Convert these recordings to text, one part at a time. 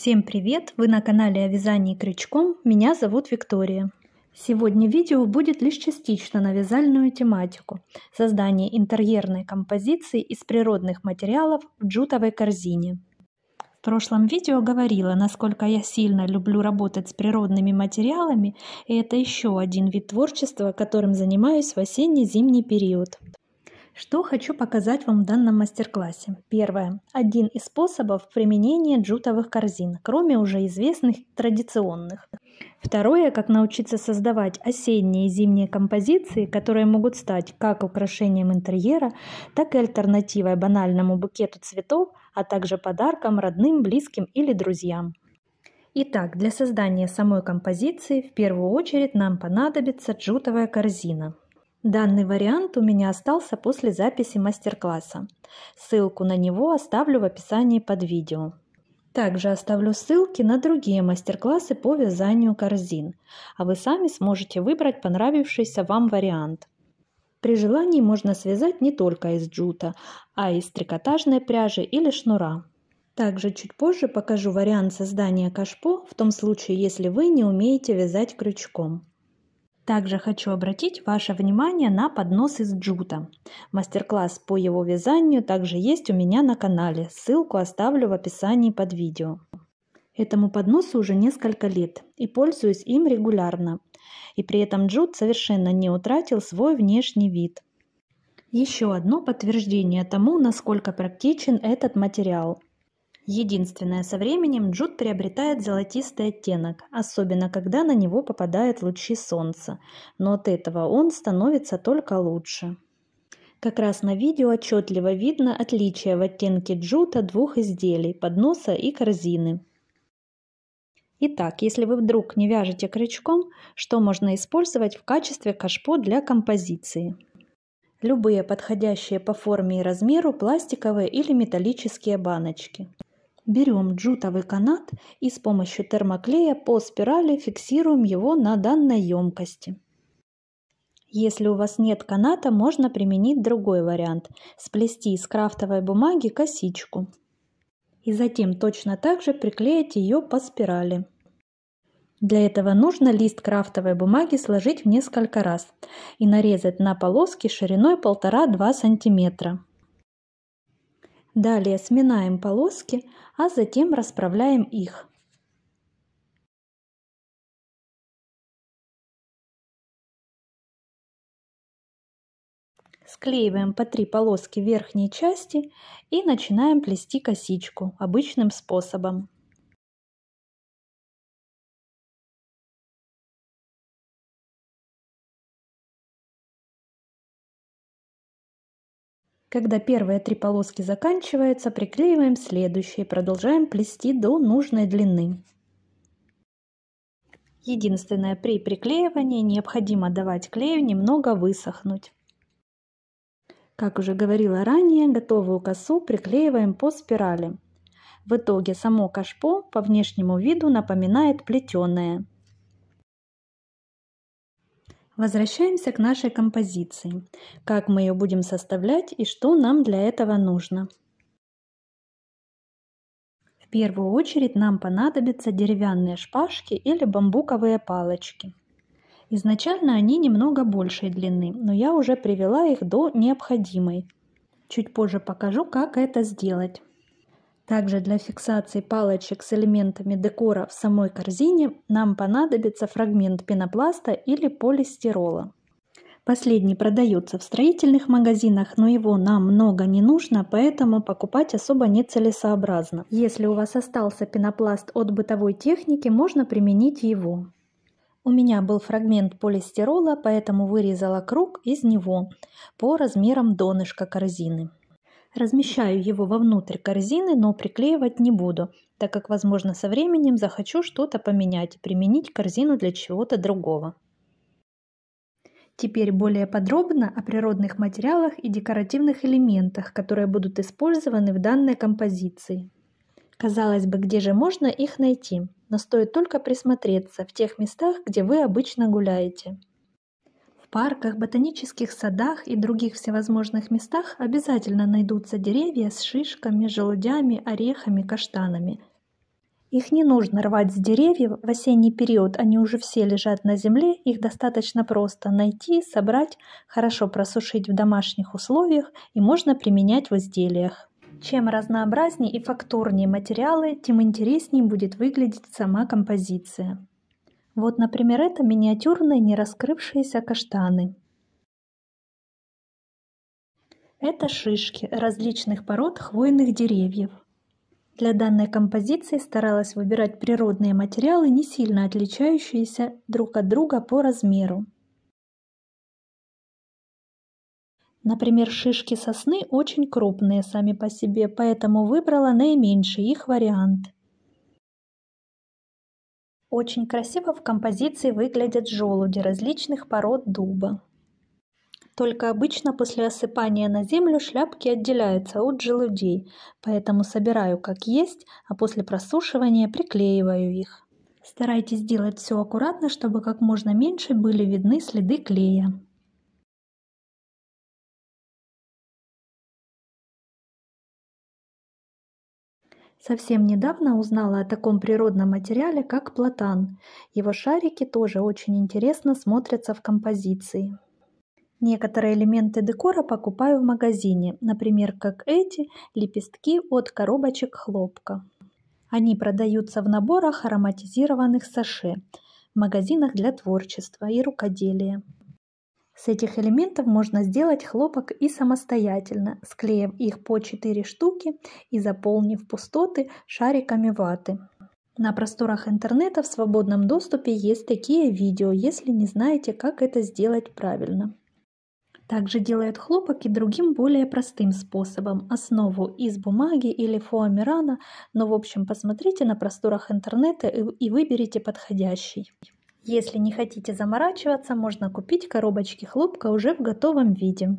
Всем привет! Вы на канале о вязании крючком. Меня зовут Виктория. Сегодня видео будет лишь частично на вязальную тематику – создание интерьерной композиции из природных материалов в джутовой корзине. В прошлом видео говорила, насколько я сильно люблю работать с природными материалами, и это еще один вид творчества, которым занимаюсь в осенне-зимний период. Что хочу показать вам в данном мастер-классе? Первое. Один из способов применения джутовых корзин, кроме уже известных традиционных. Второе. Как научиться создавать осенние и зимние композиции, которые могут стать как украшением интерьера, так и альтернативой банальному букету цветов, а также подарком родным, близким или друзьям. Итак, для создания самой композиции в первую очередь нам понадобится джутовая корзина – Данный вариант у меня остался после записи мастер-класса. Ссылку на него оставлю в описании под видео. Также оставлю ссылки на другие мастер-классы по вязанию корзин, а вы сами сможете выбрать понравившийся вам вариант. При желании можно связать не только из джута, а из трикотажной пряжи или шнура. Также чуть позже покажу вариант создания кашпо в том случае, если вы не умеете вязать крючком. Также хочу обратить ваше внимание на поднос из джута. Мастер-класс по его вязанию также есть у меня на канале. Ссылку оставлю в описании под видео. Этому подносу уже несколько лет и пользуюсь им регулярно. И при этом джут совершенно не утратил свой внешний вид. Еще одно подтверждение тому, насколько практичен этот материал. Единственное, со временем джут приобретает золотистый оттенок, особенно когда на него попадают лучи солнца, но от этого он становится только лучше. Как раз на видео отчетливо видно отличие в оттенке джута двух изделий – подноса и корзины. Итак, если вы вдруг не вяжете крючком, что можно использовать в качестве кашпо для композиции? Любые подходящие по форме и размеру пластиковые или металлические баночки. Берем джутовый канат и с помощью термоклея по спирали фиксируем его на данной емкости. Если у вас нет каната, можно применить другой вариант – сплести из крафтовой бумаги косичку. И затем точно так же приклеить ее по спирали. Для этого нужно лист крафтовой бумаги сложить в несколько раз и нарезать на полоски шириной 1,5-2 см. Далее сминаем полоски, а затем расправляем их. Склеиваем по три полоски верхней части и начинаем плести косичку обычным способом. Когда первые три полоски заканчиваются, приклеиваем следующие, продолжаем плести до нужной длины. Единственное, при приклеивании необходимо давать клею немного высохнуть. Как уже говорила ранее, готовую косу приклеиваем по спирали. В итоге само кашпо по внешнему виду напоминает плетеное. Возвращаемся к нашей композиции. Как мы ее будем составлять и что нам для этого нужно. В первую очередь нам понадобятся деревянные шпажки или бамбуковые палочки. Изначально они немного большей длины, но я уже привела их до необходимой. Чуть позже покажу, как это сделать. Также для фиксации палочек с элементами декора в самой корзине нам понадобится фрагмент пенопласта или полистирола. Последний продается в строительных магазинах, но его нам много не нужно, поэтому покупать особо нецелесообразно. Если у вас остался пенопласт от бытовой техники, можно применить его. У меня был фрагмент полистирола, поэтому вырезала круг из него по размерам донышка корзины. Размещаю его вовнутрь корзины, но приклеивать не буду, так как, возможно, со временем захочу что-то поменять и применить корзину для чего-то другого. Теперь более подробно о природных материалах и декоративных элементах, которые будут использованы в данной композиции. Казалось бы, где же можно их найти? Но стоит только присмотреться в тех местах, где вы обычно гуляете парках, ботанических садах и других всевозможных местах обязательно найдутся деревья с шишками, желудями, орехами, каштанами. Их не нужно рвать с деревьев, в осенний период они уже все лежат на земле, их достаточно просто найти, собрать, хорошо просушить в домашних условиях и можно применять в изделиях. Чем разнообразнее и фактурнее материалы, тем интереснее будет выглядеть сама композиция. Вот, например, это миниатюрные не раскрывшиеся каштаны. Это шишки различных пород хвойных деревьев. Для данной композиции старалась выбирать природные материалы, не сильно отличающиеся друг от друга по размеру. Например, шишки сосны очень крупные сами по себе, поэтому выбрала наименьший их вариант – очень красиво в композиции выглядят желуди различных пород дуба. Только обычно после осыпания на землю шляпки отделяются от желудей, поэтому собираю как есть, а после просушивания приклеиваю их. Старайтесь делать все аккуратно, чтобы как можно меньше были видны следы клея. Совсем недавно узнала о таком природном материале, как платан. Его шарики тоже очень интересно смотрятся в композиции. Некоторые элементы декора покупаю в магазине, например, как эти лепестки от коробочек хлопка. Они продаются в наборах ароматизированных саше в магазинах для творчества и рукоделия. С этих элементов можно сделать хлопок и самостоятельно, склеив их по 4 штуки и заполнив пустоты шариками ваты. На просторах интернета в свободном доступе есть такие видео, если не знаете, как это сделать правильно. Также делают хлопок и другим более простым способом. Основу из бумаги или фоамирана, но в общем посмотрите на просторах интернета и выберите подходящий. Если не хотите заморачиваться, можно купить коробочки хлопка уже в готовом виде.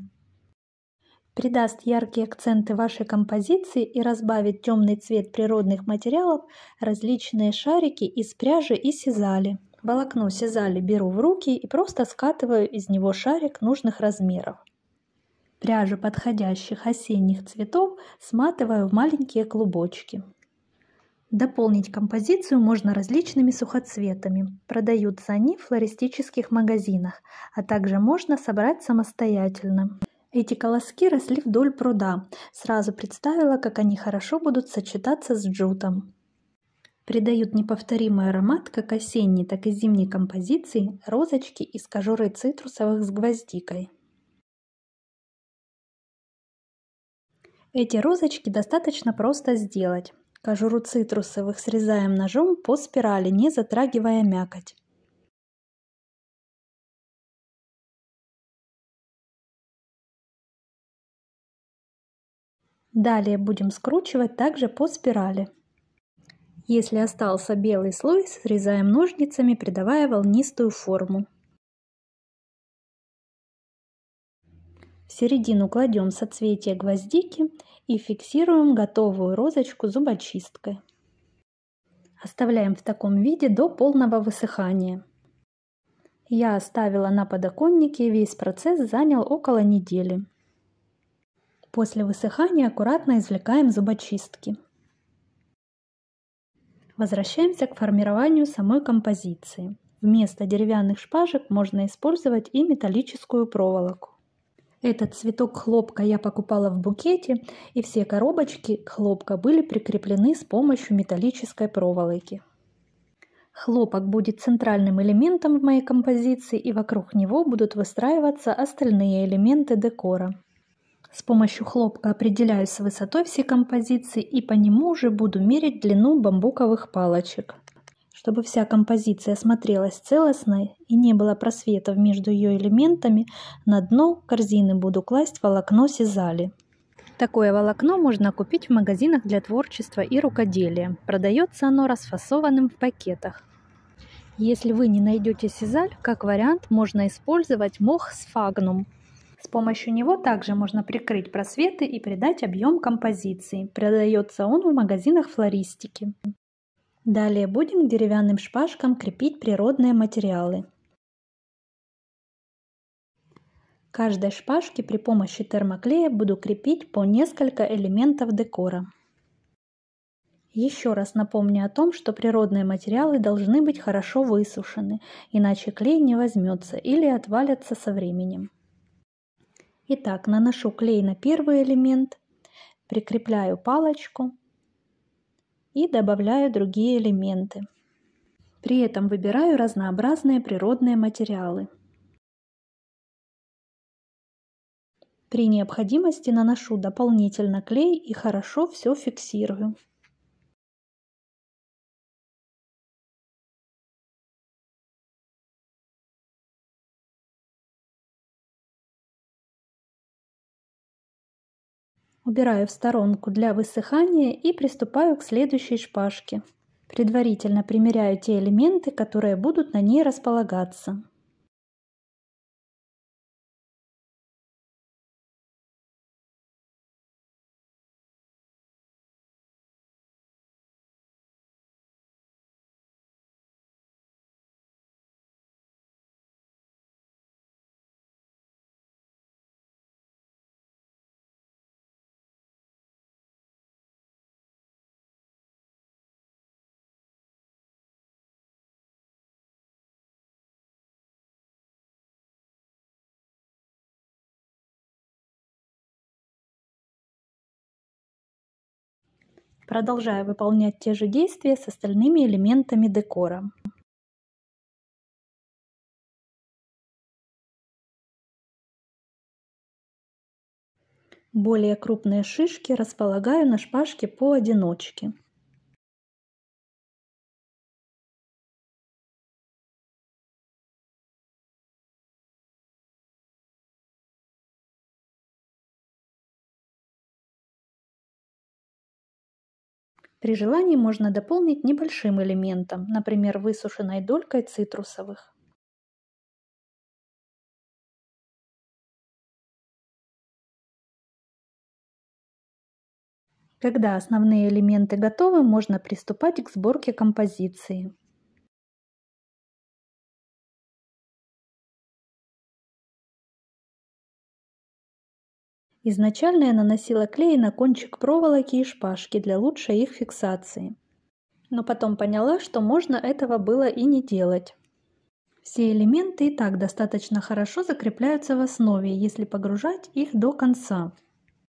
Придаст яркие акценты вашей композиции и разбавит темный цвет природных материалов различные шарики из пряжи и сизали. Волокно сизали беру в руки и просто скатываю из него шарик нужных размеров. Пряжу подходящих осенних цветов сматываю в маленькие клубочки. Дополнить композицию можно различными сухоцветами. Продаются они в флористических магазинах, а также можно собрать самостоятельно. Эти колоски росли вдоль пруда. Сразу представила, как они хорошо будут сочетаться с джутом. Придают неповторимый аромат как осенней, так и зимней композиции розочки из кожуры цитрусовых с гвоздикой. Эти розочки достаточно просто сделать. Кожуру цитрусовых срезаем ножом по спирали, не затрагивая мякоть. Далее будем скручивать также по спирали. Если остался белый слой, срезаем ножницами, придавая волнистую форму. В середину кладем соцветие гвоздики и фиксируем готовую розочку зубочисткой. Оставляем в таком виде до полного высыхания. Я оставила на подоконнике, весь процесс занял около недели. После высыхания аккуратно извлекаем зубочистки. Возвращаемся к формированию самой композиции. Вместо деревянных шпажек можно использовать и металлическую проволоку. Этот цветок хлопка я покупала в букете, и все коробочки хлопка были прикреплены с помощью металлической проволоки. Хлопок будет центральным элементом в моей композиции, и вокруг него будут выстраиваться остальные элементы декора. С помощью хлопка определяю с высотой всей композиции и по нему уже буду мерить длину бамбуковых палочек. Чтобы вся композиция смотрелась целостной и не было просветов между ее элементами, на дно корзины буду класть волокно сизали. Такое волокно можно купить в магазинах для творчества и рукоделия. Продается оно расфасованным в пакетах. Если вы не найдете сизаль, как вариант можно использовать мох сфагнум. С помощью него также можно прикрыть просветы и придать объем композиции. Продается он в магазинах флористики. Далее будем к деревянным шпажкам крепить природные материалы. каждой шпажке при помощи термоклея буду крепить по несколько элементов декора. Еще раз напомню о том, что природные материалы должны быть хорошо высушены, иначе клей не возьмется или отвалится со временем. Итак, наношу клей на первый элемент, прикрепляю палочку и добавляю другие элементы. При этом выбираю разнообразные природные материалы. При необходимости наношу дополнительно клей и хорошо все фиксирую. Убираю в сторонку для высыхания и приступаю к следующей шпажке. Предварительно примеряю те элементы, которые будут на ней располагаться. продолжая выполнять те же действия с остальными элементами декора. Более крупные шишки располагаю на шпажке поодиночке. При желании можно дополнить небольшим элементом, например, высушенной долькой цитрусовых. Когда основные элементы готовы, можно приступать к сборке композиции. Изначально я наносила клей на кончик проволоки и шпажки для лучшей их фиксации. Но потом поняла, что можно этого было и не делать. Все элементы и так достаточно хорошо закрепляются в основе, если погружать их до конца.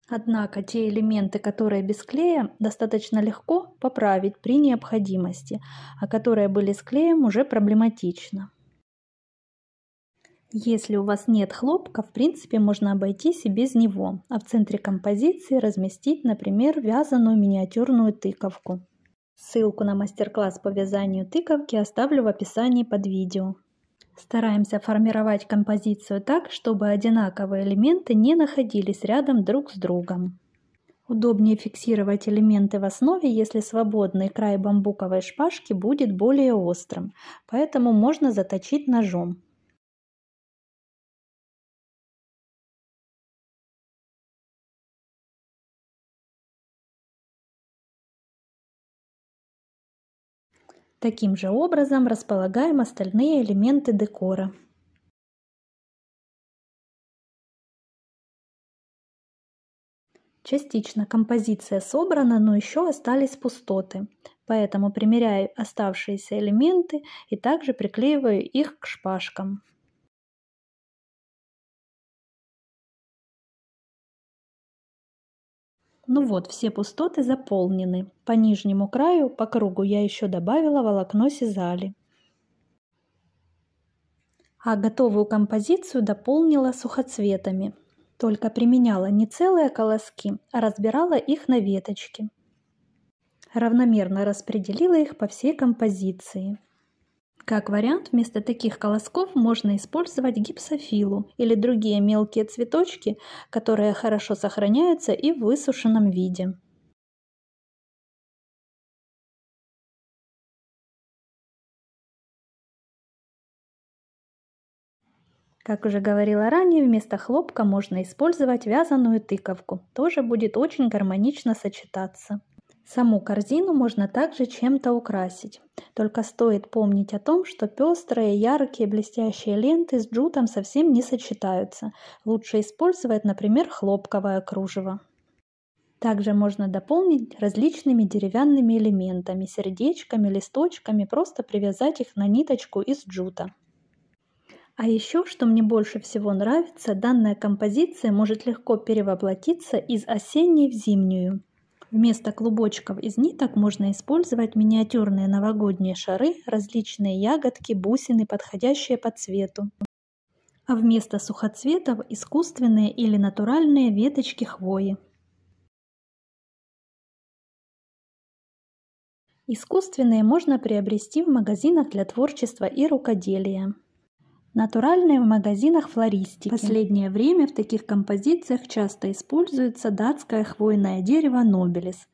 Однако те элементы, которые без клея, достаточно легко поправить при необходимости, а которые были с клеем уже проблематично. Если у вас нет хлопка, в принципе, можно обойтись и без него, а в центре композиции разместить, например, вязаную миниатюрную тыковку. Ссылку на мастер-класс по вязанию тыковки оставлю в описании под видео. Стараемся формировать композицию так, чтобы одинаковые элементы не находились рядом друг с другом. Удобнее фиксировать элементы в основе, если свободный край бамбуковой шпажки будет более острым, поэтому можно заточить ножом. Таким же образом располагаем остальные элементы декора. Частично композиция собрана, но еще остались пустоты, поэтому примеряю оставшиеся элементы и также приклеиваю их к шпажкам. Ну вот, все пустоты заполнены. По нижнему краю, по кругу я еще добавила волокно сизали. А готовую композицию дополнила сухоцветами. Только применяла не целые колоски, а разбирала их на веточки. Равномерно распределила их по всей композиции. Как вариант, вместо таких колосков можно использовать гипсофилу или другие мелкие цветочки, которые хорошо сохраняются и в высушенном виде. Как уже говорила ранее, вместо хлопка можно использовать вязаную тыковку. Тоже будет очень гармонично сочетаться. Саму корзину можно также чем-то украсить. Только стоит помнить о том, что пестрые, яркие, блестящие ленты с джутом совсем не сочетаются. Лучше использовать, например, хлопковое кружево. Также можно дополнить различными деревянными элементами, сердечками, листочками, просто привязать их на ниточку из джута. А еще, что мне больше всего нравится, данная композиция может легко перевоплотиться из осенней в зимнюю. Вместо клубочков из ниток можно использовать миниатюрные новогодние шары, различные ягодки, бусины, подходящие по цвету. А вместо сухоцветов искусственные или натуральные веточки хвои. Искусственные можно приобрести в магазинах для творчества и рукоделия. Натуральные в магазинах флористики. последнее время в таких композициях часто используется датское хвойное дерево нобелис.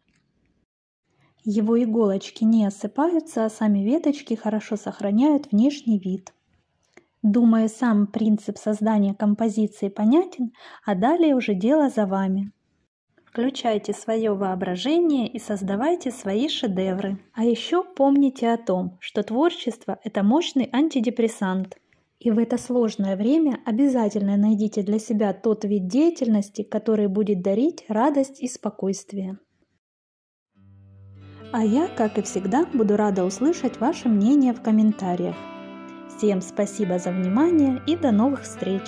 Его иголочки не осыпаются, а сами веточки хорошо сохраняют внешний вид. Думаю, сам принцип создания композиции понятен, а далее уже дело за вами. Включайте свое воображение и создавайте свои шедевры. А еще помните о том, что творчество – это мощный антидепрессант – и в это сложное время обязательно найдите для себя тот вид деятельности, который будет дарить радость и спокойствие. А я, как и всегда, буду рада услышать ваше мнение в комментариях. Всем спасибо за внимание и до новых встреч!